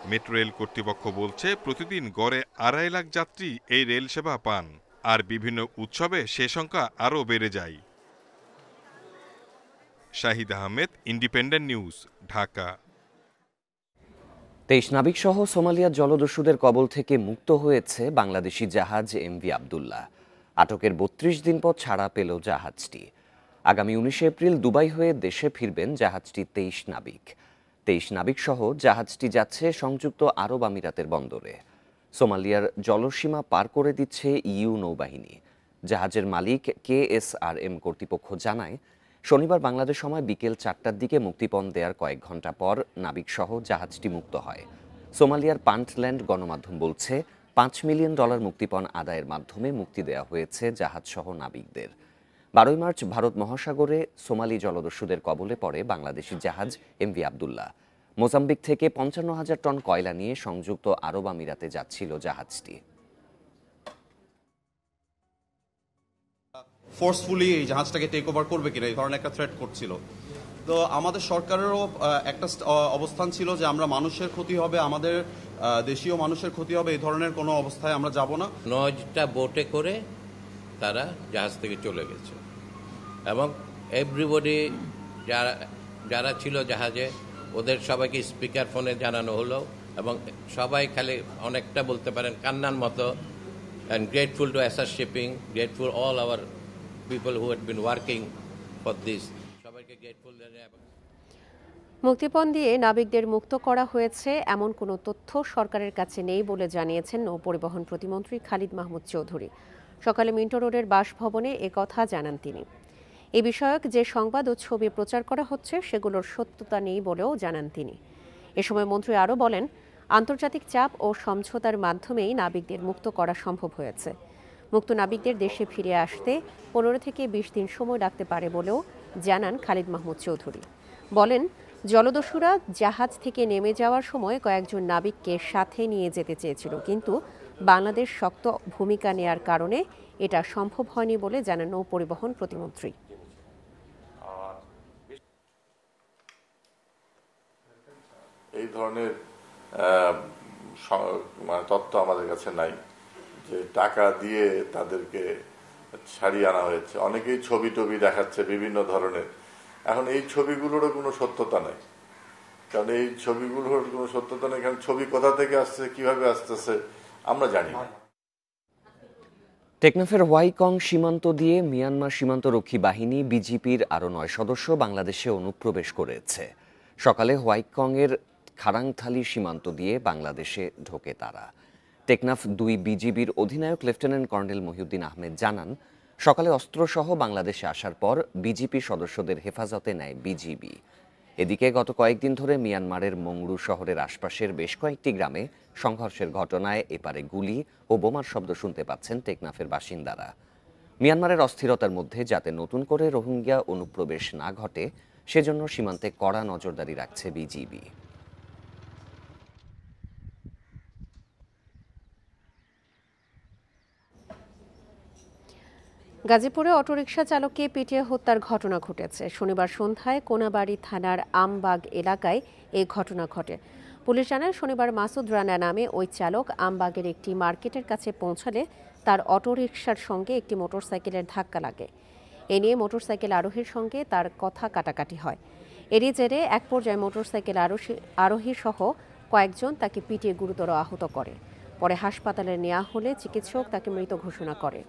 মেট্রো রেল কর্তৃপক্ষ বলছে প্রতিদিন গড়ে আড়াই লাখ যাত্রী এই রেল সেবা পান আর বিভিন্ন উৎসবে সে সংখ্যা আরও বেড়ে যায় শাহিদ আহমেদ ইন্ডিপেন্ডেন্ট নিউজ ঢাকা তেইশ নাবিকসহ সোমালিয়ার জলদস্যুদের কবল থেকে মুক্ত হয়েছে বাংলাদেশি জাহাজ এমভি আবদুল্লাহ আটকের বত্রিশ দিন পর ছাড়া পেল জাহাজটি আগামী উনিশে এপ্রিল দুবাই হয়ে দেশে ফিরবেন জাহাজটি তেইশ নাবিক তেইশ নাবিক সহ জাহাজটি যাচ্ছে সংযুক্ত আরব আমিরাতের বন্দরে সোমালিয়ার জলসীমা পার করে দিচ্ছে ইউ নৌবাহিনী জাহাজের মালিক কে এস আর এম কর্তৃপক্ষ জানায় শনিবার বাংলাদেশ সময় বিকেল চারটার দিকে মুক্তিপণ দেওয়ার কয়েক ঘন্টা পর নাবিকসহ জাহাজটি মুক্ত হয় সোমালিয়ার পান্টল্যান্ড গণমাধ্যম বলছে পাঁচ মিলিয়ন ডলার মুক্তিপণ আদায়ের মাধ্যমে মুক্তি দেওয়া হয়েছে জাহাজসহ নাবিকদের বারোই মার্চ ভারত মহাসাগরে সোমালি জলদস্যুদের কবলে পড়ে বাংলাদেশি জাহাজ এমভি আবদুল্লাহ মোজাম্বিক থেকে পঞ্চান্ন হাজার টন কয়লা নিয়ে সংযুক্ত আরব আমিরাতে যাচ্ছিল জাহাজটি ফোর্সফুলি এই জাহাজটাকে টেক ওভার করবে কিনা এই ধরনের একটা থ্রেট করছিল তো আমাদের সরকারেরও একটা অবস্থান ছিল যে আমরা মানুষের ক্ষতি হবে আমাদের দেশীয় মানুষের ক্ষতি হবে এই ধরনের কোনো অবস্থায় আমরা যাব না নয়টা বোটে করে তারা জাহাজ থেকে চলে গেছে এবং এভরিবডি যারা যারা ছিল জাহাজে ওদের সবাইকে স্পিকার ফোনে জানানো হলো এবং সবাই খালি অনেকটা বলতে পারেন কান্নার মতো and grateful to SR shipping grateful all our people who had been working for this সবাইকে গ্রেট মুক্তিপণ দিয়ে নাবিকদের মুক্ত করা হয়েছে এমন কোনো তথ্য সরকারের কাছে নেই বলে জানিয়েছেন নৌপরিবহন প্রতিমন্ত্রী খালিদ মাহমুদ চৌধুরী সকালে মিন্টো রোডের বাসভবনে কথা জানান তিনি এ বিষয়ক যে সংবাদ ও ছবি প্রচার করা হচ্ছে সেগুলোর সত্যতা নেই বলেও জানান তিনি এ সময় মন্ত্রী আরও বলেন আন্তর্জাতিক চাপ ও সমঝোতার মাধ্যমেই নাবিকদের মুক্ত করা সম্ভব হয়েছে মুক্ত নাবিকদের দেশে ফিরে আসতে পনেরো থেকে বিশ দিন সময় লাগতে পারে বলেও জানান খালিদ মাহমুদ চৌধুরী বলেন জলদস্যুরা জাহাজ থেকে নেমে যাওয়ার সময় কয়েকজন নাবিককে সাথে নিয়ে যেতে চেয়েছিল কিন্তু বাংলাদেশ শক্ত ভূমিকা নেয়ার কারণে এটা সম্ভব হয়নি বলে জানান নৌ পরিবহন প্রতিমন্ত্রী এই ধরনের মানে তত্ত্ব আমাদের কাছে নাই যে টাকা দিয়ে তাদেরকে ছাড়িয়ে আনা হয়েছে অনেকেই ছবি টবি দেখাচ্ছে বিভিন্ন ধরনের এখন এই ছবিগুলোরও কোনো সত্যতা নাই কারণ এই ছবিগুলোর কোনো সত্যতা নেই কারণ ছবি কোথা থেকে আসছে কিভাবে আসতেছে আমরা জানি না টেকনাফের ওয়াইকং সীমান্ত দিয়ে মিয়ানমার সীমান্তরক্ষী বাহিনী বিজিপির আরও নয় সদস্য বাংলাদেশে অনুপ্রবেশ করেছে সকালে হোয়াইকংয়ের খারাংথালি সীমান্ত দিয়ে বাংলাদেশে ঢোকে তারা টেকনাফ দুই বিজিবির অধিনায়ক লেফটেন্যান্ট কর্নেল মহিউদ্দিন আহমেদ জানান সকালে অস্ত্রসহ বাংলাদেশে আসার পর বিজেপি সদস্যদের হেফাজতে নেয় বিজিবি এদিকে গত কয়েকদিন ধরে মিয়ানমারের মংড়ু শহরের আশপাশের বেশ কয়েকটি গ্রামে সংঘর্ষের ঘটনায় এপারে গুলি ও বোমার শব্দ শুনতে পাচ্ছেন টেকনাফের বাসিন্দারা মিয়ানমারের অস্থিরতার মধ্যে যাতে নতুন করে রোহিঙ্গা অনুপ্রবেশ না ঘটে সেজন্য সীমান্তে কড়া নজরদারি রাখছে বিজিবি গাজীপুরে অটোরিকশা চালককে পিটিয়ে হত্যার ঘটনা ঘটেছে শনিবার সন্ধ্যায় কোনাবাড়ি থানার আমবাগ এলাকায় এই ঘটনা ঘটে পুলিশ জানায় শনিবার মাসুদ রানা নামে ওই চালক আমবাগের একটি মার্কেটের কাছে পৌঁছালে তার অটোরিকশার সঙ্গে একটি মোটরসাইকেলের ধাক্কা লাগে এ নিয়ে মোটরসাইকেল আরোহীর সঙ্গে তার কথা কাটাকাটি হয় এরই জেরে এক পর্যায়ে মোটরসাইকেল আরোহী সহ কয়েকজন তাকে পিটিয়ে গুরুতর আহত করে পরে হাসপাতালে নেওয়া হলে চিকিৎসক তাকে মৃত ঘোষণা করে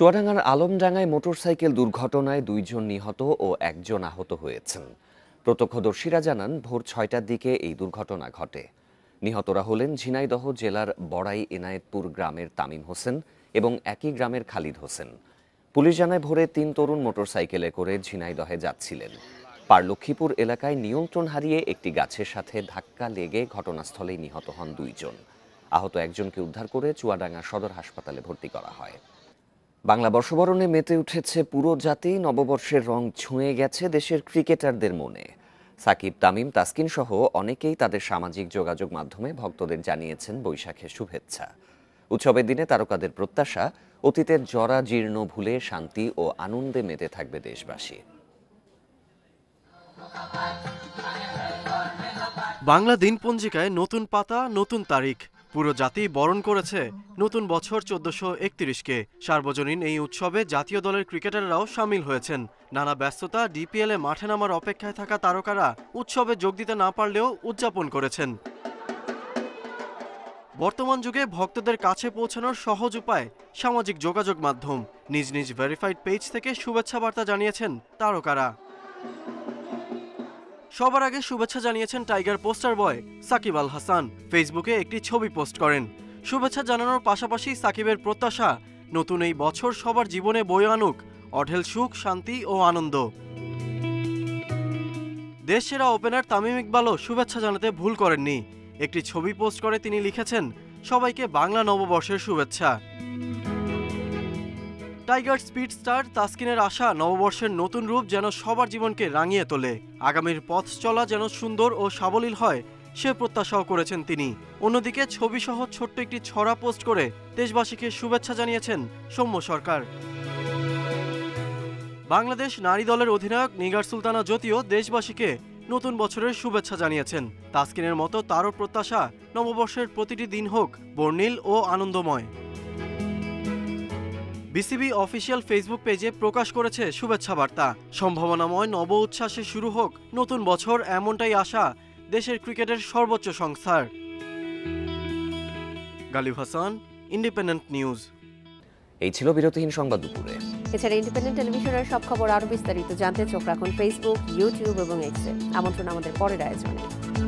চুয়াডাঙ্গার আলমডাঙ্গায় মোটরসাইকেল দুর্ঘটনায় দুইজন নিহত ও একজন আহত হয়েছেন প্রত্যক্ষদর্শীরা জানান ভোর ছয়টার দিকে এই দুর্ঘটনা ঘটে নিহতরা হলেন ঝিনাইদহ জেলার বড়াই এনায়েতপুর গ্রামের তামিম হোসেন এবং একই গ্রামের খালিদ হোসেন পুলিশ জানায় ভোরে তিন তরুণ মোটরসাইকেলে করে ঝিনাইদহে যাচ্ছিলেন লক্ষ্মীপুর এলাকায় নিয়ন্ত্রণ হারিয়ে একটি গাছের সাথে ধাক্কা লেগে ঘটনাস্থলেই নিহত হন দুইজন আহত একজনকে উদ্ধার করে চুয়াডাঙ্গা সদর হাসপাতালে ভর্তি করা হয় বাংলা বর্ষবরণে মেতে উঠেছে পুরো জাতি নববর্ষের রং ছুঁয়ে গেছে দেশের ক্রিকেটারদের মনে সাকিব তামিম তাসকিন সহ অনেকেই তাদের সামাজিক যোগাযোগ মাধ্যমে ভক্তদের জানিয়েছেন বৈশাখের শুভেচ্ছা উৎসবের দিনে তারকাদের প্রত্যাশা অতীতের জরা জীর্ণ ভুলে শান্তি ও আনন্দে মেতে থাকবে দেশবাসী বাংলা দিন পঞ্জিকায় নতুন পাতা নতুন তারিখ পুরো জাতি বরণ করেছে নতুন বছর চোদ্দশো একত্রিশকে সার্বজনীন এই উৎসবে জাতীয় দলের ক্রিকেটাররাও সামিল হয়েছেন নানা ব্যস্ততা ডিপিএলে মাঠে নামার অপেক্ষায় থাকা তারকারা উৎসবে যোগ দিতে না পারলেও উদযাপন করেছেন বর্তমান যুগে ভক্তদের কাছে পৌঁছানোর সহজ উপায় সামাজিক যোগাযোগ মাধ্যম নিজ নিজ ভেরিফাইড পেজ থেকে শুভেচ্ছা বার্তা জানিয়েছেন তারকারা সবার আগে শুভেচ্ছা জানিয়েছেন tiger poster boy Shakib Al Hasan ফেসবুকে একটি ছবি পোস্ট করেন শুভেচ্ছা জানানোর পাশাপাশি সাকিবের প্রত্যাশা নতুন এই বছর সবার জীবনে বয়ে আনুক অঢেল সুখ শান্তি ও আনন্দ দেশ সেরা ওপেনার তামিম ইকবালও শুভেচ্ছা জানাতে ভুল করেননি একটি ছবি পোস্ট করে তিনি লিখেছেন সবাইকে বাংলা নববর্ষের শুভেচ্ছা টাইগার স্পিড স্টার তাস্কিনের আশা নববর্ষের নতুন রূপ যেন সবার জীবনকে রাঙিয়ে তোলে আগামীর পথ চলা যেন সুন্দর ও সাবলীল হয় সে প্রত্যাশাও করেছেন তিনি অন্যদিকে ছবিসহ ছোট্ট একটি ছড়া পোস্ট করে দেশবাসীকে শুভেচ্ছা জানিয়েছেন সৌম্য সরকার বাংলাদেশ নারী দলের অধিনায়ক নিগার সুলতানা জ্যোতিও দেশবাসীকে নতুন বছরের শুভেচ্ছা জানিয়েছেন তাসকিনের মতো তারও প্রত্যাশা নববর্ষের প্রতিটি দিন হোক বর্ণিল ও আনন্দময় বিসিবি অফিসিয়াল ফেসবুক পেজে প্রকাশ করেছে শুভেচ্ছা বার্তা সম্ভাবনাময় নব উচ্ছ্বাসে শুরু হোক নতুন বছর এমনটাই আশা দেশের ক্রিকেটের সর্বোচ্চ সংস্থার গালিব হাসান ইন্ডিপেন্ডেন্ট নিউজ এই ছিল বিরতিহীন সংবাদ দুপুরে এছাড়া ইন্ডিপেন্ডেন্ট টেলিভিশনের সব খবর আরও বিস্তারিত জানতে চোখ রাখুন ফেসবুক ইউটিউব এবং এক্সে আমন্ত্রণ আমাদের পরের আয়োজনে